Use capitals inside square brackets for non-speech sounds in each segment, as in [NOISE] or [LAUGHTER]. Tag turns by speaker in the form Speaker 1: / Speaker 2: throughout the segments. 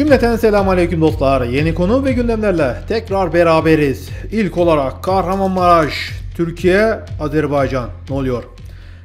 Speaker 1: Cümleten selamünaleyküm dostlar. Yeni konu ve gündemlerle tekrar beraberiz. İlk olarak Kahramanmaraş, Türkiye, Azerbaycan ne oluyor?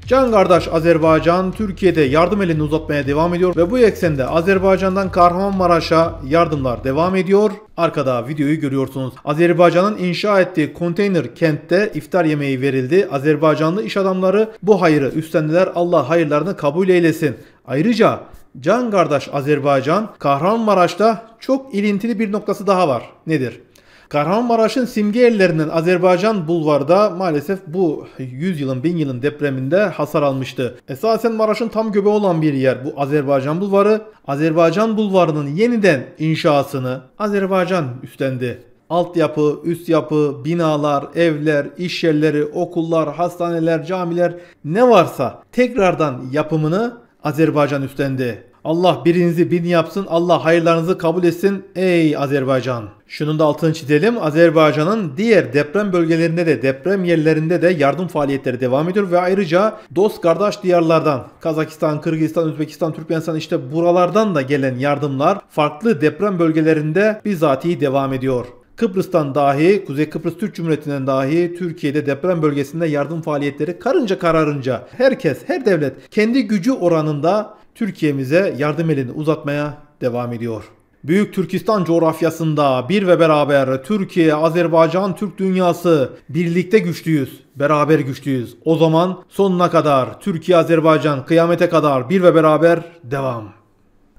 Speaker 1: Can kardeş Azerbaycan Türkiye'de yardım elini uzatmaya devam ediyor ve bu eksende Azerbaycan'dan Kahramanmaraş'a yardımlar devam ediyor. Arkada videoyu görüyorsunuz. Azerbaycan'ın inşa ettiği konteyner kentte iftar yemeği verildi. Azerbaycanlı iş adamları bu hayırı üstlendiler. Allah hayırlarını kabul eylesin. Ayrıca Can kardeş Azerbaycan, Kahramanmaraş'ta çok ilintili bir noktası daha var. Nedir? Kahramanmaraş'ın simge ellerinden Azerbaycan Bulvar'da maalesef bu 100 yılın 1000 yılın depreminde hasar almıştı. Esasen Maraş'ın tam göbeği olan bir yer bu Azerbaycan Bulvarı. Azerbaycan Bulvarı'nın yeniden inşasını Azerbaycan üstlendi. Altyapı, üst yapı, binalar, evler, iş yerleri, okullar, hastaneler, camiler ne varsa tekrardan yapımını Azerbaycan üstlendi. Allah birinizi bin yapsın, Allah hayırlarınızı kabul etsin ey Azerbaycan. Şunun da altını çizelim. Azerbaycan'ın diğer deprem bölgelerinde de deprem yerlerinde de yardım faaliyetleri devam ediyor ve ayrıca dost kardeş diyarlardan Kazakistan, Kırgızistan, Özbekistan, Türkmenistan işte buralardan da gelen yardımlar farklı deprem bölgelerinde bizatihi devam ediyor. Kıbrıs'tan dahi, Kuzey Kıbrıs Türk Cumhuriyeti'nden dahi Türkiye'de deprem bölgesinde yardım faaliyetleri karınca kararınca herkes, her devlet kendi gücü oranında Türkiye'mize yardım elini uzatmaya devam ediyor. Büyük Türkistan coğrafyasında bir ve beraber Türkiye, Azerbaycan, Türk dünyası birlikte güçlüyüz. Beraber güçlüyüz. O zaman sonuna kadar Türkiye, Azerbaycan kıyamete kadar bir ve beraber devam.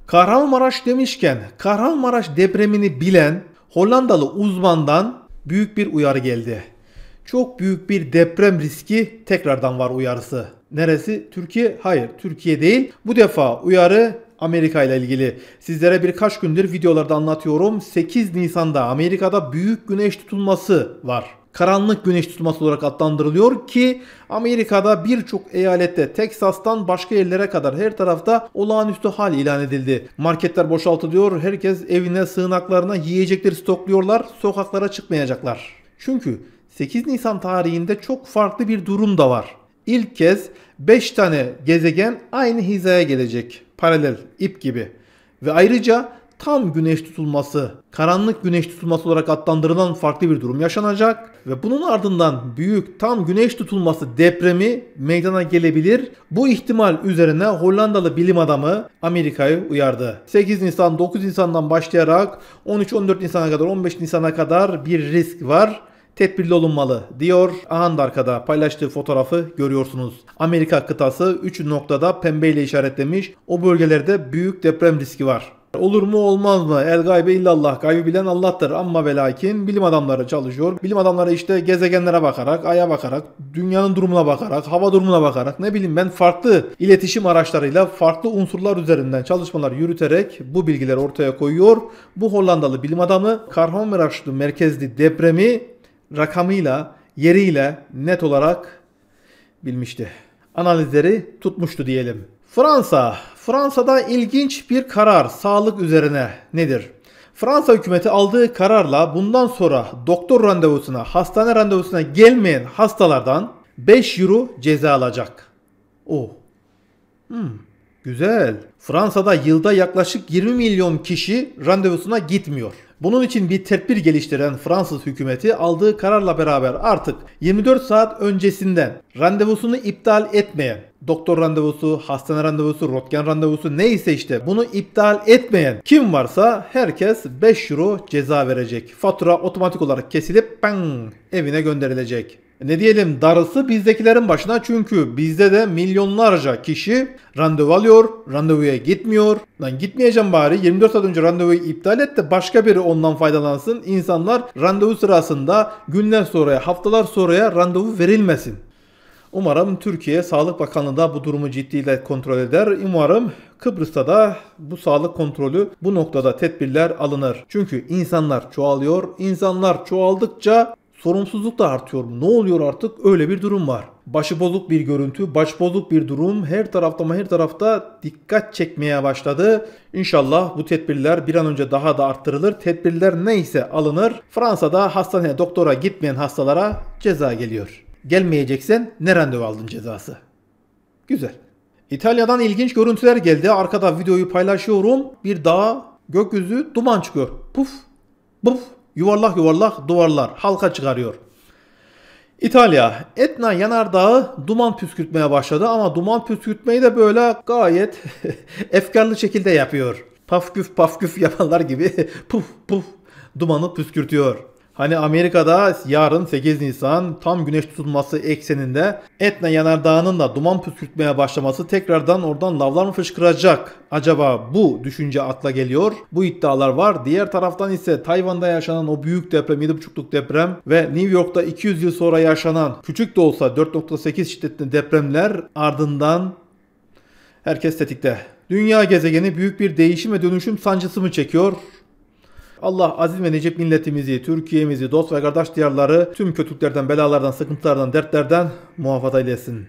Speaker 1: Kahramanmaraş demişken Kahramanmaraş depremini bilen Hollandalı uzmandan büyük bir uyarı geldi. Çok büyük bir deprem riski tekrardan var uyarısı. Neresi? Türkiye? Hayır, Türkiye değil. Bu defa uyarı Amerika ile ilgili. Sizlere birkaç gündür videolarda anlatıyorum. 8 Nisan'da Amerika'da büyük güneş tutulması var karanlık güneş tutulması olarak adlandırılıyor ki Amerika'da birçok eyalette Teksas'tan başka yerlere kadar her tarafta olağanüstü hal ilan edildi. Marketler boşaltılıyor, herkes evine sığınaklarına yiyecekleri stokluyorlar, sokaklara çıkmayacaklar. Çünkü 8 Nisan tarihinde çok farklı bir durum da var. İlk kez 5 tane gezegen aynı hizaya gelecek. Paralel, ip gibi. Ve ayrıca tam güneş tutulması, karanlık güneş tutulması olarak adlandırılan farklı bir durum yaşanacak ve bunun ardından büyük tam güneş tutulması depremi meydana gelebilir. Bu ihtimal üzerine Hollandalı bilim adamı Amerika'yı uyardı. 8 Nisan 9 Nisan'dan başlayarak 13-14 Nisan'a kadar 15 Nisan'a kadar bir risk var tedbirli olunmalı diyor. Ahanda arkada paylaştığı fotoğrafı görüyorsunuz. Amerika kıtası 3 noktada pembeyle işaretlemiş. O bölgelerde büyük deprem riski var. Olur mu olmaz mı? El gaybe illallah. Gaybı bilen Allah'tır. Amma ve lakin bilim adamları çalışıyor. Bilim adamları işte gezegenlere bakarak, aya bakarak, dünyanın durumuna bakarak, hava durumuna bakarak ne bileyim ben farklı iletişim araçlarıyla farklı unsurlar üzerinden çalışmalar yürüterek bu bilgileri ortaya koyuyor. Bu Hollandalı bilim adamı Kahramanmaraşlı merkezli depremi rakamıyla, yeriyle net olarak bilmişti. Analizleri tutmuştu diyelim. Fransa. Fransa'da ilginç bir karar sağlık üzerine nedir? Fransa hükümeti aldığı kararla bundan sonra doktor randevusuna, hastane randevusuna gelmeyen hastalardan 5 euro ceza alacak. Oh. Hmm. Güzel. Fransa'da yılda yaklaşık 20 milyon kişi randevusuna gitmiyor. Bunun için bir tedbir geliştiren Fransız hükümeti aldığı kararla beraber artık 24 saat öncesinden randevusunu iptal etmeyen doktor randevusu, hastane randevusu, röntgen randevusu neyse işte bunu iptal etmeyen kim varsa herkes 5 euro ceza verecek. Fatura otomatik olarak kesilip bang evine gönderilecek. E ne diyelim darısı bizdekilerin başına çünkü bizde de milyonlarca kişi randevu alıyor, randevuya gitmiyor. Lan gitmeyeceğim bari 24 saat önce randevuyu iptal et de başka biri ondan faydalansın. İnsanlar randevu sırasında günler sonraya, haftalar sonraya randevu verilmesin. Umarım Türkiye Sağlık Bakanlığı da bu durumu ciddiyle kontrol eder. Umarım Kıbrıs'ta da bu sağlık kontrolü bu noktada tedbirler alınır. Çünkü insanlar çoğalıyor. İnsanlar çoğaldıkça sorumsuzluk da artıyor. Ne oluyor artık? Öyle bir durum var. Başı bir görüntü, baş bir durum her tarafta mı? her tarafta dikkat çekmeye başladı. İnşallah bu tedbirler bir an önce daha da arttırılır. Tedbirler neyse alınır. Fransa'da hastaneye doktora gitmeyen hastalara ceza geliyor. Gelmeyeceksen ne randevu aldın cezası. Güzel. İtalya'dan ilginç görüntüler geldi. Arkada videoyu paylaşıyorum. Bir dağ gökyüzü duman çıkıyor. Puf puf yuvarlak yuvarlak duvarlar halka çıkarıyor. İtalya Etna yanardağı duman püskürtmeye başladı ama duman püskürtmeyi de böyle gayet [LAUGHS] efkarlı şekilde yapıyor. Paf küf paf küf yapanlar gibi [LAUGHS] puf puf dumanı püskürtüyor. Hani Amerika'da yarın 8 Nisan tam güneş tutulması ekseninde Etna yanardağının da duman püskürtmeye başlaması tekrardan oradan lavlar mı fışkıracak? Acaba bu düşünce atla geliyor. Bu iddialar var. Diğer taraftan ise Tayvan'da yaşanan o büyük deprem 7.5'luk deprem ve New York'ta 200 yıl sonra yaşanan küçük de olsa 4.8 şiddetli depremler ardından herkes tetikte. Dünya gezegeni büyük bir değişim ve dönüşüm sancısı mı çekiyor? Allah aziz ve necip milletimizi, Türkiye'mizi, dost ve kardeş diyarları tüm kötülüklerden, belalardan, sıkıntılardan, dertlerden muhafaza eylesin.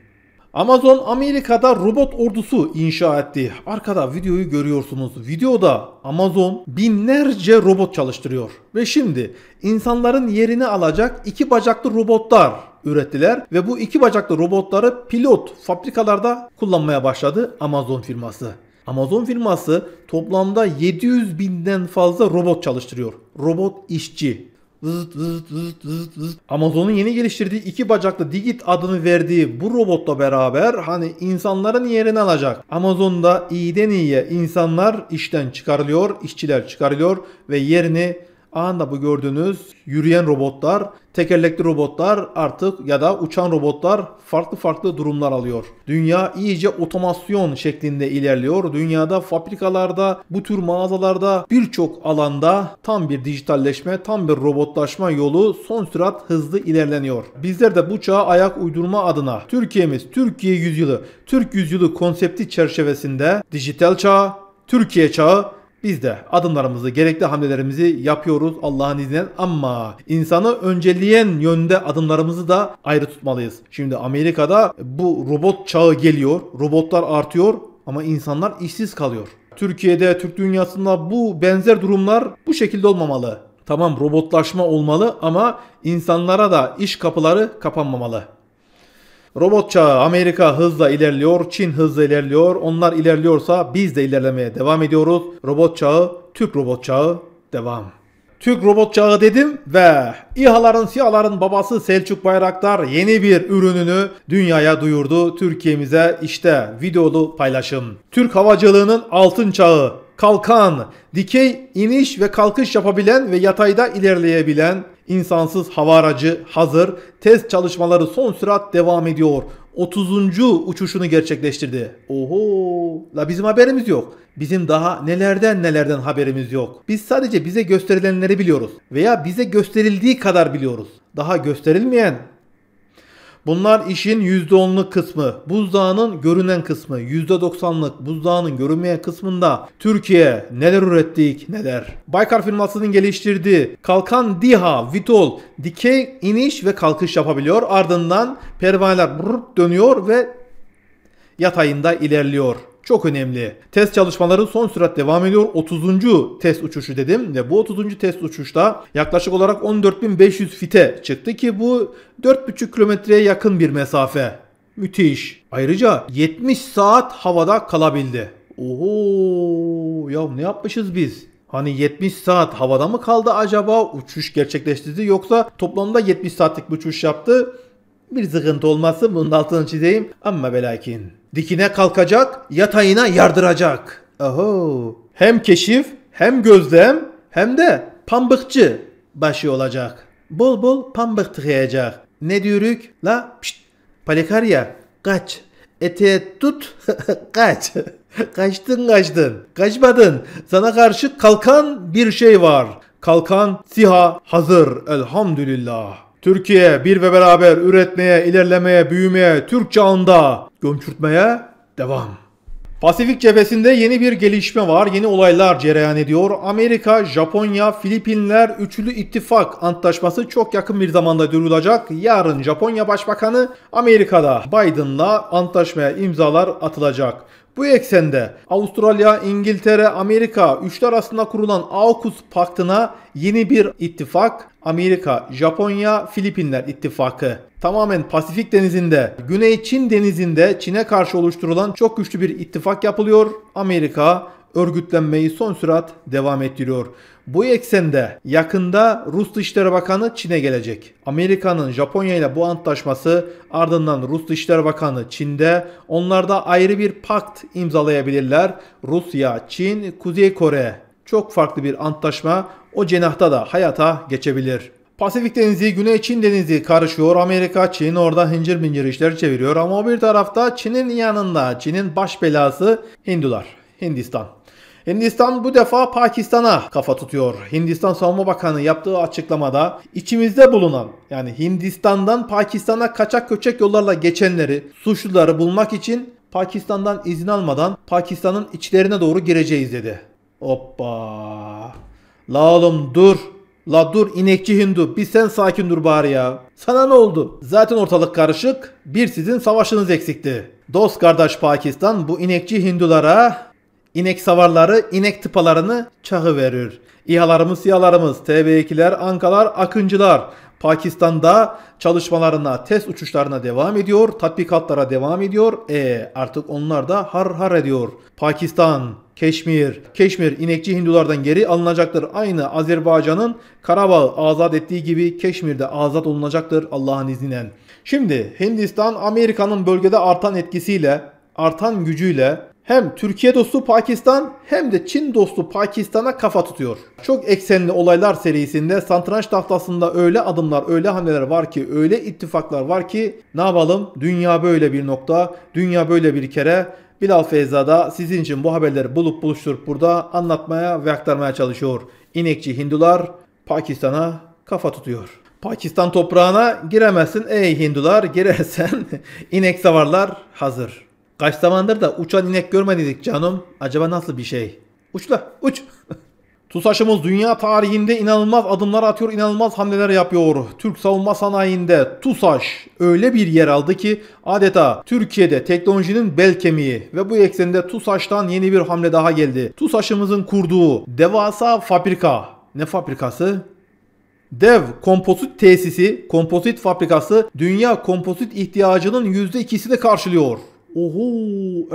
Speaker 1: Amazon Amerika'da robot ordusu inşa etti. Arkada videoyu görüyorsunuz. Videoda Amazon binlerce robot çalıştırıyor. Ve şimdi insanların yerini alacak iki bacaklı robotlar ürettiler ve bu iki bacaklı robotları pilot fabrikalarda kullanmaya başladı Amazon firması. Amazon firması toplamda 700 binden fazla robot çalıştırıyor. Robot işçi. Zıt zıt zıt zıt zıt. Amazon'un yeni geliştirdiği iki bacaklı Digit adını verdiği bu robotla beraber hani insanların yerini alacak. Amazon'da iyiden iyiye insanlar işten çıkarılıyor, işçiler çıkarılıyor ve yerini Anında bu gördüğünüz yürüyen robotlar, tekerlekli robotlar artık ya da uçan robotlar farklı farklı durumlar alıyor. Dünya iyice otomasyon şeklinde ilerliyor. Dünyada fabrikalarda, bu tür mağazalarda birçok alanda tam bir dijitalleşme, tam bir robotlaşma yolu son sürat hızlı ilerleniyor. Bizler de bu çağa ayak uydurma adına Türkiye'miz Türkiye Yüzyılı, Türk Yüzyılı konsepti çerçevesinde dijital çağa, Türkiye çağı biz de adımlarımızı, gerekli hamlelerimizi yapıyoruz Allah'ın izniyle ama insanı önceleyen yönde adımlarımızı da ayrı tutmalıyız. Şimdi Amerika'da bu robot çağı geliyor, robotlar artıyor ama insanlar işsiz kalıyor. Türkiye'de, Türk dünyasında bu benzer durumlar bu şekilde olmamalı. Tamam robotlaşma olmalı ama insanlara da iş kapıları kapanmamalı. Robot çağı Amerika hızla ilerliyor, Çin hızla ilerliyor. Onlar ilerliyorsa biz de ilerlemeye devam ediyoruz. Robot çağı, Türk robot çağı devam. Türk robot çağı dedim ve İHA'ların SİHA'ların babası Selçuk Bayraktar yeni bir ürününü dünyaya duyurdu. Türkiye'mize işte videolu paylaşım. Türk havacılığının altın çağı kalkan, dikey iniş ve kalkış yapabilen ve yatayda ilerleyebilen İnsansız hava aracı hazır. Test çalışmaları son sürat devam ediyor. 30. uçuşunu gerçekleştirdi. Oho! La bizim haberimiz yok. Bizim daha nelerden nelerden haberimiz yok. Biz sadece bize gösterilenleri biliyoruz veya bize gösterildiği kadar biliyoruz. Daha gösterilmeyen Bunlar işin %10'luk kısmı. Buzdağının görünen kısmı. %90'lık buzdağının görünmeyen kısmında Türkiye neler ürettik neler. Baykar firmasının geliştirdiği kalkan diha, vitol, dikey iniş ve kalkış yapabiliyor. Ardından pervaneler dönüyor ve yatayında ilerliyor çok önemli. Test çalışmaları son sürat devam ediyor. 30. test uçuşu dedim ve bu 30. test uçuşta yaklaşık olarak 14.500 fite çıktı ki bu 4,5 kilometreye yakın bir mesafe. Müthiş. Ayrıca 70 saat havada kalabildi. Oho ya ne yapmışız biz? Hani 70 saat havada mı kaldı acaba? Uçuş gerçekleştirdi yoksa toplamda 70 saatlik bir uçuş yaptı. Bir sıkıntı olmasın bunun altını çizeyim. Ama belakin. Dikine kalkacak, yatayına yardıracak. Oho. Hem keşif, hem gözlem, hem de pambıkçı başı olacak. Bol bol pambık tıkayacak. Ne diyoruk? La pşt. Palikarya kaç. Ete tut [LAUGHS] kaç. kaçtın kaçtın. Kaçmadın. Sana karşı kalkan bir şey var. Kalkan siha hazır elhamdülillah. Türkiye bir ve beraber üretmeye, ilerlemeye, büyümeye, Türkçe anda gömçürtmeye devam. Pasifik cephesinde yeni bir gelişme var. Yeni olaylar cereyan ediyor. Amerika, Japonya, Filipinler üçlü ittifak antlaşması çok yakın bir zamanda duyurulacak. Yarın Japonya Başbakanı Amerika'da Biden'la antlaşmaya imzalar atılacak. Bu eksende Avustralya, İngiltere, Amerika üçler arasında kurulan AUKUS paktına yeni bir ittifak Amerika, Japonya, Filipinler ittifakı tamamen Pasifik Denizi'nde, Güney Çin Denizi'nde Çin'e karşı oluşturulan çok güçlü bir ittifak yapılıyor. Amerika örgütlenmeyi son sürat devam ettiriyor. Bu eksende yakında Rus Dışişleri Bakanı Çin'e gelecek. Amerika'nın Japonya ile bu antlaşması ardından Rus Dışişleri Bakanı Çin'de onlarda ayrı bir pakt imzalayabilirler. Rusya, Çin, Kuzey Kore çok farklı bir antlaşma o cenahta da hayata geçebilir. Pasifik Denizi, Güney Çin Denizi karışıyor. Amerika, Çin orada hincir bincir işler çeviriyor. Ama bir tarafta Çin'in yanında Çin'in baş belası Hindular, Hindistan. Hindistan bu defa Pakistan'a kafa tutuyor. Hindistan Savunma Bakanı yaptığı açıklamada içimizde bulunan yani Hindistan'dan Pakistan'a kaçak köçek yollarla geçenleri, suçluları bulmak için Pakistan'dan izin almadan Pakistan'ın içlerine doğru gireceğiz dedi. Hoppa. La oğlum dur. La dur inekçi Hindu bir sen sakin dur bari ya. Sana ne oldu? Zaten ortalık karışık. Bir sizin savaşınız eksikti. Dost kardeş Pakistan bu inekçi Hindulara İnek savarları inek tıpalarını çağı verir. İHA'larımız, siyalarımız, TB2'ler, ANKA'lar, Akıncılar Pakistan'da çalışmalarına, test uçuşlarına devam ediyor, tatbikatlara devam ediyor. E artık onlar da har har ediyor. Pakistan, Keşmir, Keşmir inekçi Hindulardan geri alınacaktır. Aynı Azerbaycan'ın Karabağ'ı azat ettiği gibi Keşmir'de azat olunacaktır Allah'ın izniyle. Şimdi Hindistan, Amerika'nın bölgede artan etkisiyle, artan gücüyle hem Türkiye dostu Pakistan hem de Çin dostu Pakistan'a kafa tutuyor. Çok eksenli olaylar serisinde satranç tahtasında öyle adımlar, öyle hamleler var ki, öyle ittifaklar var ki ne yapalım? Dünya böyle bir nokta, dünya böyle bir kere. Bilal Feyza da sizin için bu haberleri bulup buluşturup burada anlatmaya ve aktarmaya çalışıyor. İnekçi Hindular Pakistan'a kafa tutuyor. Pakistan toprağına giremezsin ey Hindular, giresen [LAUGHS] inek savarlar hazır. Kaç zamandır da uçan inek görmedik canım. Acaba nasıl bir şey? Uçla uç. [LAUGHS] TUSAŞ'ımız dünya tarihinde inanılmaz adımlar atıyor, inanılmaz hamleler yapıyor. Türk savunma sanayinde TUSAŞ öyle bir yer aldı ki adeta Türkiye'de teknolojinin bel kemiği ve bu eksende TUSAŞ'tan yeni bir hamle daha geldi. TUSAŞ'ımızın kurduğu devasa fabrika. Ne fabrikası? Dev Kompozit Tesisi, Kompozit Fabrikası dünya kompozit ihtiyacının %2'sini karşılıyor. Oho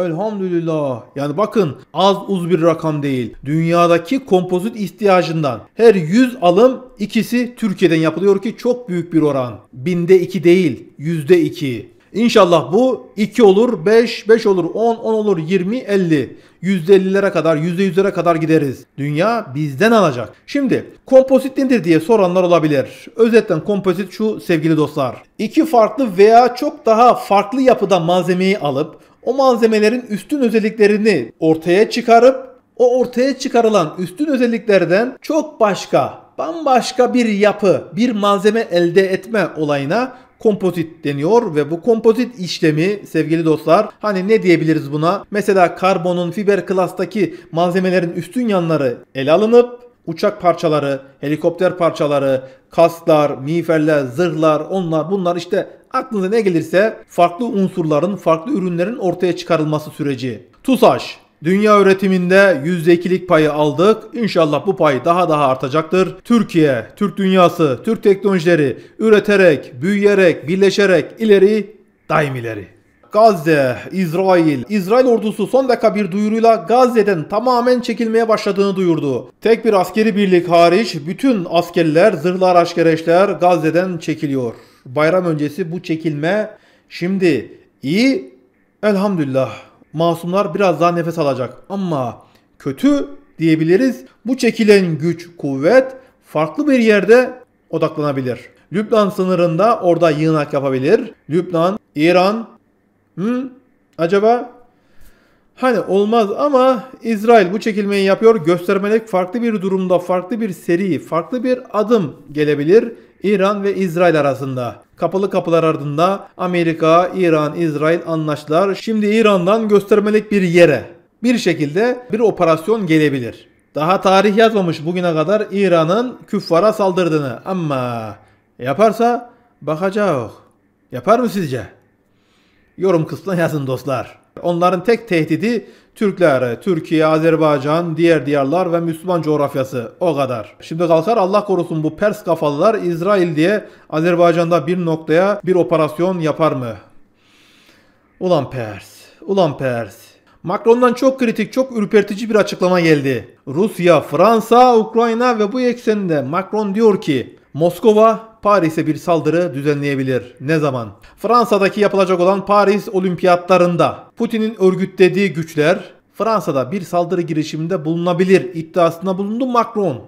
Speaker 1: elhamdülillah. Yani bakın az uz bir rakam değil. Dünyadaki kompozit ihtiyacından her 100 alım ikisi Türkiye'den yapılıyor ki çok büyük bir oran. Binde 2 değil yüzde 2. İnşallah bu 2 olur, 5, 5 olur, 10, 10 olur, 20, 50. %50'lere kadar, %100'lere kadar gideriz. Dünya bizden alacak. Şimdi kompozit nedir diye soranlar olabilir. Özetten kompozit şu sevgili dostlar. İki farklı veya çok daha farklı yapıda malzemeyi alıp o malzemelerin üstün özelliklerini ortaya çıkarıp o ortaya çıkarılan üstün özelliklerden çok başka bambaşka bir yapı, bir malzeme elde etme olayına kompozit deniyor ve bu kompozit işlemi sevgili dostlar hani ne diyebiliriz buna? Mesela karbonun fiber klastaki malzemelerin üstün yanları ele alınıp uçak parçaları, helikopter parçaları, kasklar, miğferler, zırhlar, onlar bunlar işte aklınıza ne gelirse farklı unsurların, farklı ürünlerin ortaya çıkarılması süreci. TUSAŞ Dünya üretiminde %2'lik payı aldık. İnşallah bu pay daha daha artacaktır. Türkiye, Türk dünyası, Türk teknolojileri üreterek, büyüyerek, birleşerek ileri, daim ileri. Gazze, İsrail. İsrail ordusu son dakika bir duyuruyla Gazze'den tamamen çekilmeye başladığını duyurdu. Tek bir askeri birlik hariç bütün askerler, zırhlı araç gereçler Gazze'den çekiliyor. Bayram öncesi bu çekilme şimdi iyi elhamdülillah masumlar biraz daha nefes alacak. Ama kötü diyebiliriz. Bu çekilen güç, kuvvet farklı bir yerde odaklanabilir. Lübnan sınırında orada yığınak yapabilir. Lübnan, İran, hmm, acaba Hani olmaz ama İsrail bu çekilmeyi yapıyor. Göstermelik farklı bir durumda, farklı bir seri, farklı bir adım gelebilir İran ve İsrail arasında. Kapalı kapılar ardında Amerika, İran, İsrail anlaştılar. Şimdi İran'dan göstermelik bir yere bir şekilde bir operasyon gelebilir. Daha tarih yazmamış bugüne kadar İran'ın küffara saldırdığını ama yaparsa bakacağız. Yapar mı sizce? Yorum kısmına yazın dostlar. Onların tek tehdidi Türkler, Türkiye, Azerbaycan, diğer diyarlar ve Müslüman coğrafyası o kadar. Şimdi kalkar Allah korusun bu Pers kafalılar İsrail diye Azerbaycan'da bir noktaya bir operasyon yapar mı? Ulan Pers, ulan Pers. Macron'dan çok kritik, çok ürpertici bir açıklama geldi. Rusya, Fransa, Ukrayna ve bu ekseninde Macron diyor ki Moskova Paris'e bir saldırı düzenleyebilir. Ne zaman? Fransa'daki yapılacak olan Paris olimpiyatlarında Putin'in örgütlediği güçler Fransa'da bir saldırı girişiminde bulunabilir iddiasında bulundu Macron.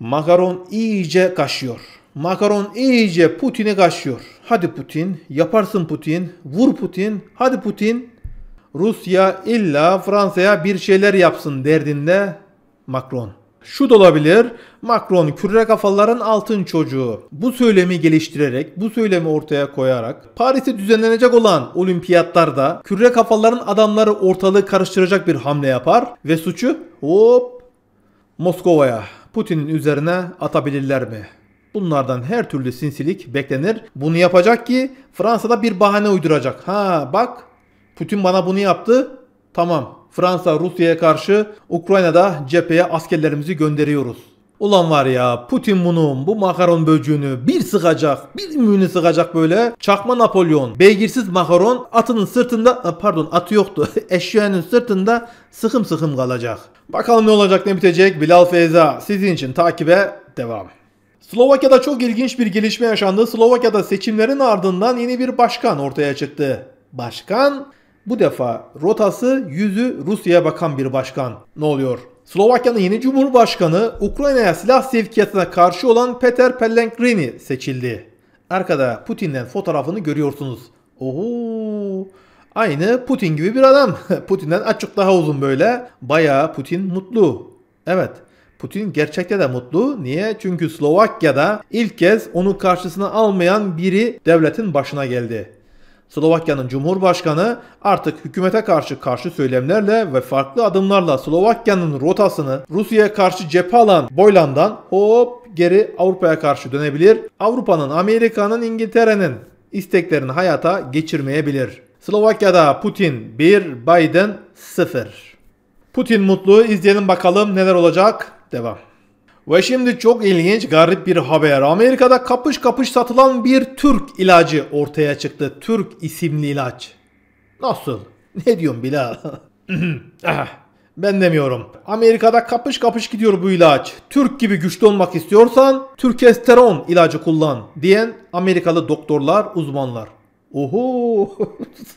Speaker 1: Macron iyice kaşıyor. Macron iyice Putin'e kaşıyor. Hadi Putin, yaparsın Putin, vur Putin, hadi Putin. Rusya illa Fransa'ya bir şeyler yapsın derdinde Macron. Şu da olabilir. Macron küre kafaların altın çocuğu. Bu söylemi geliştirerek, bu söylemi ortaya koyarak Paris'te düzenlenecek olan olimpiyatlarda küre kafaların adamları ortalığı karıştıracak bir hamle yapar ve suçu hop Moskova'ya, Putin'in üzerine atabilirler mi? Bunlardan her türlü sinsilik beklenir. Bunu yapacak ki Fransa'da bir bahane uyduracak. Ha bak Putin bana bunu yaptı. Tamam Fransa Rusya'ya karşı Ukrayna'da cepheye askerlerimizi gönderiyoruz. Ulan var ya Putin bunun bu makaron böcüğünü bir sıkacak bir mümünü sıkacak böyle çakma Napolyon beygirsiz makaron atının sırtında pardon atı yoktu [LAUGHS] eşeğinin sırtında sıkım sıkım kalacak. Bakalım ne olacak ne bitecek Bilal Feyza sizin için takibe devam. Slovakya'da çok ilginç bir gelişme yaşandı. Slovakya'da seçimlerin ardından yeni bir başkan ortaya çıktı. Başkan bu defa rotası yüzü Rusya'ya bakan bir başkan. Ne oluyor? Slovakya'nın yeni cumhurbaşkanı Ukrayna'ya silah sevkiyatına karşı olan Peter Pellegrini seçildi. Arkada Putin'den fotoğrafını görüyorsunuz. Oho! Aynı Putin gibi bir adam. [LAUGHS] Putin'den açık daha uzun böyle. Bayağı Putin mutlu. Evet. Putin gerçekte de mutlu. Niye? Çünkü Slovakya'da ilk kez onu karşısına almayan biri devletin başına geldi. Slovakya'nın Cumhurbaşkanı artık hükümete karşı karşı söylemlerle ve farklı adımlarla Slovakya'nın rotasını Rusya'ya karşı cephe alan Boylan'dan hop geri Avrupa'ya karşı dönebilir. Avrupa'nın, Amerika'nın, İngiltere'nin isteklerini hayata geçirmeyebilir. Slovakya'da Putin 1, Biden 0. Putin mutlu. İzleyelim bakalım neler olacak. Devam. Ve şimdi çok ilginç garip bir haber. Amerika'da kapış kapış satılan bir Türk ilacı ortaya çıktı. Türk isimli ilaç. Nasıl? [LAUGHS] Ne diyorum Bilal? [LAUGHS] Ah, ben demiyorum. Amerika'da kapış kapış gidiyor bu ilaç. Türk gibi güçlü olmak istiyorsan Türkesteron ilacı kullan diyen Amerikalı doktorlar, uzmanlar. Oho!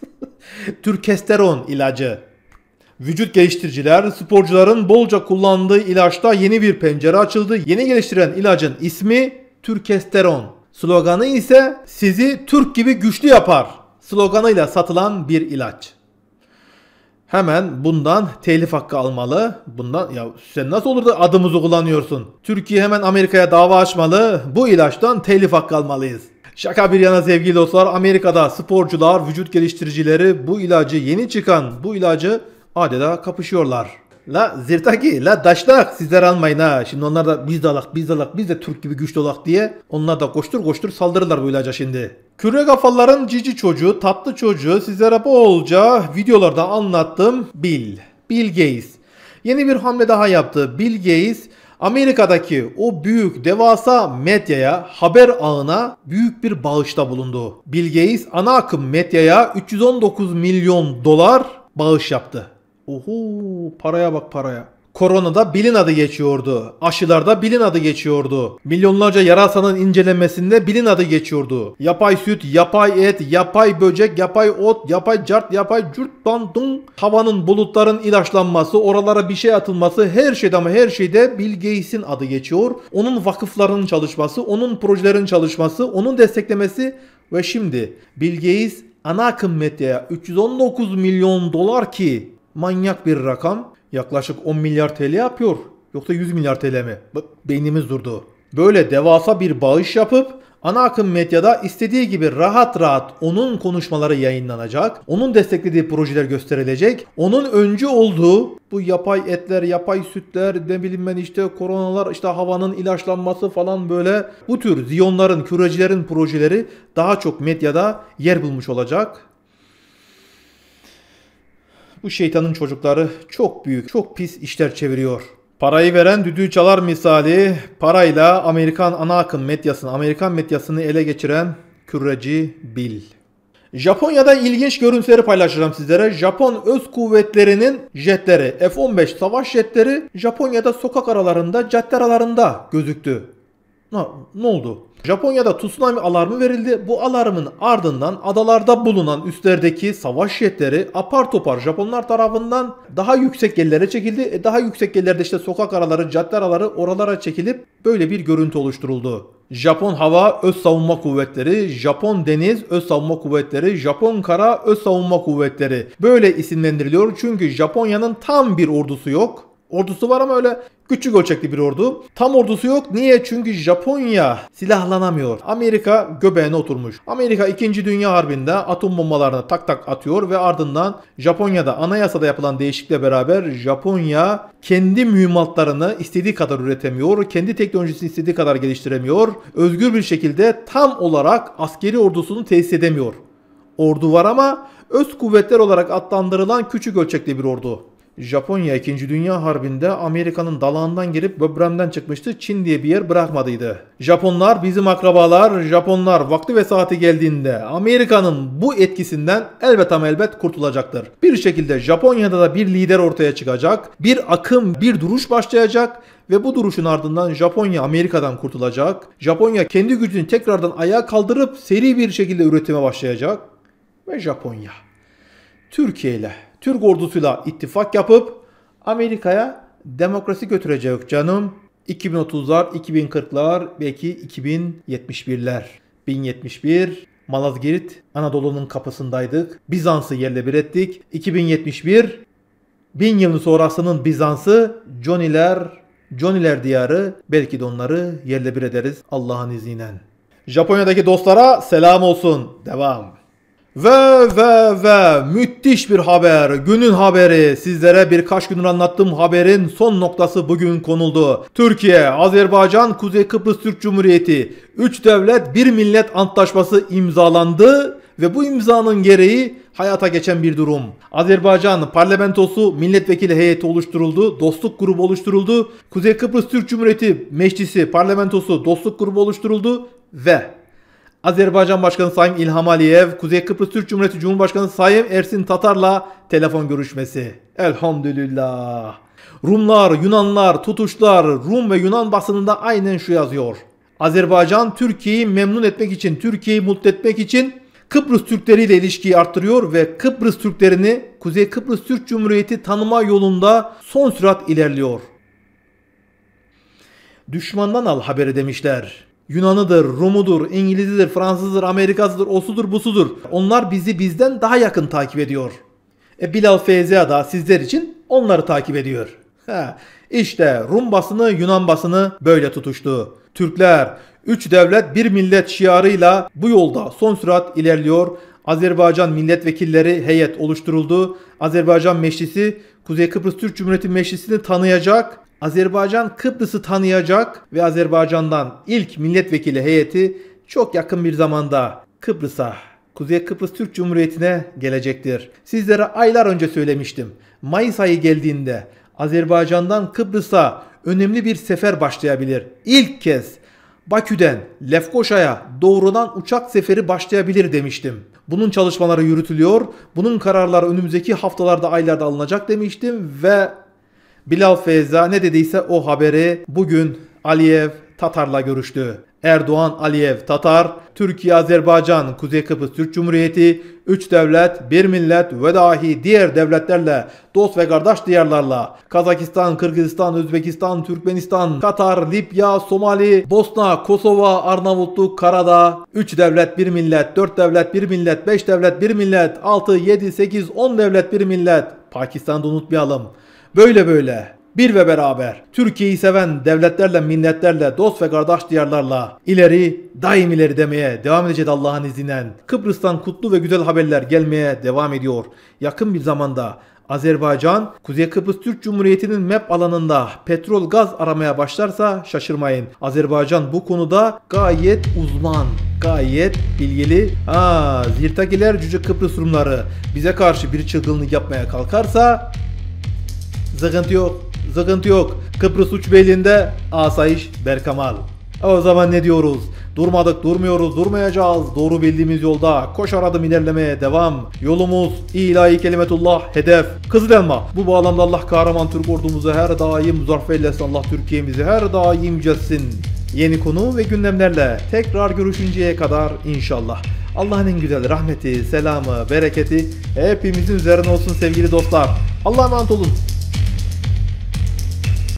Speaker 1: [LAUGHS] Türkesteron ilacı. Vücut geliştiriciler sporcuların bolca kullandığı ilaçta yeni bir pencere açıldı. Yeni geliştirilen ilacın ismi Türkesteron. Sloganı ise sizi Türk gibi güçlü yapar sloganıyla satılan bir ilaç. Hemen bundan telif hakkı almalı. Bundan ya sen nasıl olur da adımızı kullanıyorsun? Türkiye hemen Amerika'ya dava açmalı. Bu ilaçtan telif hakkı almalıyız. Şaka bir yana sevgili dostlar Amerika'da sporcular, vücut geliştiricileri bu ilacı yeni çıkan bu ilacı adeta kapışıyorlar. La Zirtaki, la Daşlak sizler almayın ha. Şimdi onlar da biz dalak, biz dalak, biz de Türk gibi güçlü olak diye. Onlar da koştur koştur saldırırlar bu ilaca şimdi. Küre kafaların cici çocuğu, tatlı çocuğu sizlere bolca videolarda anlattım. Bill, Bill Gates. Yeni bir hamle daha yaptı. Bill Gates Amerika'daki o büyük devasa medyaya, haber ağına büyük bir bağışta bulundu. Bill Gates ana akım medyaya 319 milyon dolar bağış yaptı. Oho paraya bak paraya. Koronada bilin adı geçiyordu. Aşılarda bilin adı geçiyordu. Milyonlarca yarasanın incelenmesinde bilin adı geçiyordu. Yapay süt, yapay et, yapay böcek, yapay ot, yapay cart, yapay cürt, bandung. Havanın, bulutların ilaçlanması, oralara bir şey atılması her şeyde ama her şeyde Bill Gates'in adı geçiyor. Onun vakıflarının çalışması, onun projelerin çalışması, onun desteklemesi ve şimdi Bill Gates ana akım medyaya 319 milyon dolar ki manyak bir rakam. Yaklaşık 10 milyar TL yapıyor. Yoksa 100 milyar TL mi? Bak beynimiz durdu. Böyle devasa bir bağış yapıp ana akım medyada istediği gibi rahat rahat onun konuşmaları yayınlanacak. Onun desteklediği projeler gösterilecek. Onun öncü olduğu bu yapay etler, yapay sütler, ne bileyim ben işte koronalar, işte havanın ilaçlanması falan böyle bu tür ziyonların, kürecilerin projeleri daha çok medyada yer bulmuş olacak. Bu şeytanın çocukları çok büyük, çok pis işler çeviriyor. Parayı veren düdüğü çalar misali parayla Amerikan ana akım medyasını, Amerikan medyasını ele geçiren küreci Bill. Japonya'da ilginç görüntüleri paylaşacağım sizlere. Japon öz kuvvetlerinin jetleri, F-15 savaş jetleri Japonya'da sokak aralarında, cadde aralarında gözüktü ne oldu? Japonya'da tsunami alarmı verildi. Bu alarmın ardından adalarda bulunan üstlerdeki savaş jetleri apar topar Japonlar tarafından daha yüksek yerlere çekildi. E daha yüksek yerlerde işte sokak araları, cadde araları oralara çekilip böyle bir görüntü oluşturuldu. Japon Hava Öz Savunma Kuvvetleri, Japon Deniz Öz Savunma Kuvvetleri, Japon Kara Öz Savunma Kuvvetleri böyle isimlendiriliyor çünkü Japonya'nın tam bir ordusu yok Ordusu var ama öyle küçük ölçekli bir ordu. Tam ordusu yok. Niye? Çünkü Japonya silahlanamıyor. Amerika göbeğine oturmuş. Amerika 2. Dünya Harbi'nde atom bombalarını tak tak atıyor ve ardından Japonya'da anayasada yapılan değişiklikle beraber Japonya kendi mühimmatlarını istediği kadar üretemiyor. Kendi teknolojisini istediği kadar geliştiremiyor. Özgür bir şekilde tam olarak askeri ordusunu tesis edemiyor. Ordu var ama öz kuvvetler olarak adlandırılan küçük ölçekli bir ordu. Japonya 2. Dünya Harbi'nde Amerika'nın dalağından girip böbremden çıkmıştı. Çin diye bir yer bırakmadıydı. Japonlar bizim akrabalar, Japonlar vakti ve saati geldiğinde Amerika'nın bu etkisinden elbet ama elbet kurtulacaktır. Bir şekilde Japonya'da da bir lider ortaya çıkacak, bir akım, bir duruş başlayacak ve bu duruşun ardından Japonya Amerika'dan kurtulacak. Japonya kendi gücünü tekrardan ayağa kaldırıp seri bir şekilde üretime başlayacak ve Japonya Türkiye ile Türk ordusuyla ittifak yapıp Amerika'ya demokrasi götürecek canım. 2030'lar, 2040'lar, belki 2071'ler. 1071 Malazgirt, Anadolu'nun kapısındaydık. Bizans'ı yerle bir ettik. 2071 1000 yıl sonrasının Bizans'ı Joniler, Joniler diyarı belki de onları yerle bir ederiz Allah'ın izniyle. Japonya'daki dostlara selam olsun. Devam. Ve ve ve müthiş bir haber. Günün haberi. Sizlere birkaç gündür anlattığım haberin son noktası bugün konuldu. Türkiye, Azerbaycan, Kuzey Kıbrıs Türk Cumhuriyeti 3 devlet 1 millet antlaşması imzalandı ve bu imzanın gereği hayata geçen bir durum. Azerbaycan parlamentosu milletvekili heyeti oluşturuldu, dostluk grubu oluşturuldu. Kuzey Kıbrıs Türk Cumhuriyeti Meclisi parlamentosu dostluk grubu oluşturuldu ve Azerbaycan Başkanı Sayın İlham Aliyev, Kuzey Kıbrıs Türk Cumhuriyeti Cumhurbaşkanı Sayın Ersin Tatar'la telefon görüşmesi. Elhamdülillah. Rumlar, Yunanlar, tutuşlar, Rum ve Yunan basınında aynen şu yazıyor. Azerbaycan Türkiye'yi memnun etmek için, Türkiye'yi mutlu etmek için Kıbrıs Türkleriyle ile ilişkiyi arttırıyor ve Kıbrıs Türklerini Kuzey Kıbrıs Türk Cumhuriyeti tanıma yolunda son sürat ilerliyor. Düşmandan al haberi demişler. Yunanıdır, Rumudur, İngilizidir, Fransızdır, Amerikasıdır, osudur, busudur. Onlar bizi bizden daha yakın takip ediyor. E Bilal Feyziya da sizler için onları takip ediyor. Ha, işte Rum basını Yunan basını böyle tutuştu. Türkler üç devlet bir millet şiarıyla bu yolda son sürat ilerliyor. Azerbaycan milletvekilleri heyet oluşturuldu. Azerbaycan Meclisi Kuzey Kıbrıs Türk Cumhuriyeti Meclisi'ni tanıyacak Azerbaycan Kıbrıs'ı tanıyacak ve Azerbaycan'dan ilk milletvekili heyeti çok yakın bir zamanda Kıbrıs'a, Kuzey Kıbrıs Türk Cumhuriyeti'ne gelecektir. Sizlere aylar önce söylemiştim. Mayıs ayı geldiğinde Azerbaycan'dan Kıbrıs'a önemli bir sefer başlayabilir. İlk kez Bakü'den Lefkoşa'ya doğrudan uçak seferi başlayabilir demiştim. Bunun çalışmaları yürütülüyor. Bunun kararları önümüzdeki haftalarda, aylarda alınacak demiştim ve Bilal Feyza ne dediyse o haberi bugün Aliyev Tatar'la görüştü. Erdoğan, Aliyev, Tatar, Türkiye, Azerbaycan, Kuzey Kıbrıs Türk Cumhuriyeti, 3 devlet, 1 millet ve dahi diğer devletlerle, dost ve kardeş diyarlarla, Kazakistan, Kırgızistan, Özbekistan, Türkmenistan, Katar, Libya, Somali, Bosna, Kosova, Arnavutluk, Karadağ, 3 devlet, 1 millet, 4 devlet, 1 millet, 5 devlet, 1 millet, 6, 7, 8, 10 devlet, 1 millet. Pakistan'da unutmayalım. Böyle böyle bir ve beraber Türkiye'yi seven devletlerle, milletlerle, dost ve kardeş diyarlarla ileri, daim ileri demeye devam edecek Allah'ın izniyle. Kıbrıs'tan kutlu ve güzel haberler gelmeye devam ediyor. Yakın bir zamanda Azerbaycan, Kuzey Kıbrıs Türk Cumhuriyeti'nin MEP alanında petrol gaz aramaya başlarsa şaşırmayın. Azerbaycan bu konuda gayet uzman, gayet bilgili. Aa, Zirtakiler Cüce Kıbrıs Rumları bize karşı bir çılgınlık yapmaya kalkarsa Sıkıntı yok. Sıkıntı yok. Kıbrıs uç belinde asayiş Berkamal. E o zaman ne diyoruz? Durmadık, durmuyoruz, durmayacağız. Doğru bildiğimiz yolda koşar adım ilerlemeye devam. Yolumuz ilahi kelimetullah hedef. Kızıl elma. Bu bağlamda Allah kahraman Türk ordumuzu her daim muzaffer eylesin. Allah Türkiye'mizi her daim cessin. Yeni konu ve gündemlerle tekrar görüşünceye kadar inşallah. Allah'ın en güzel rahmeti, selamı, bereketi hepimizin üzerine olsun sevgili dostlar. Allah'a emanet olun.